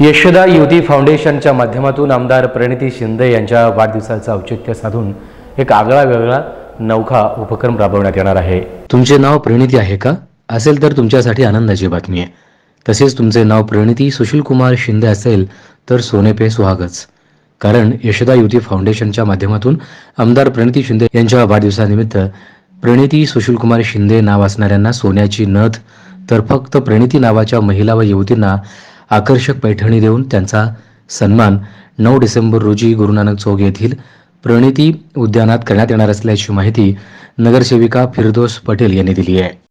यशोदा युती फाउंडेशनच्या माध्यमातून आमदार प्रणिती शिंदे यांच्या वाढदिवसाचं औचित्य साधून एक आगळा वेगळा नौखा उपक्रम राबवण्यात येणार आहे तुमचे नाव प्रणिती आहे का असेल तर तुमच्यासाठी आनंदाची बातमी आहे तसेच तुमचे नाव प्रणिती सुशील कुमार शिंदे असेल तर सोनेपे सुहागच कारण यशोदा युती फाउंडेशनच्या माध्यमातून आमदार प्रणिती शिंदे यांच्या वाढदिवसानिमित्त प्रणिती सुशीलकुमार शिंदे नाव असणाऱ्यांना सोन्याची नथ तर फक्त प्रणिती नावाच्या महिला व युवतींना आकर्षक पैठणी देऊन त्यांचा सन्मान नऊ डिसेंबर रोजी गुरुनानक चौक येथील प्रणिती उद्यानात करण्यात येणार असल्याची माहिती नगरसेविका फिरदोस पटेल यांनी दिली आहे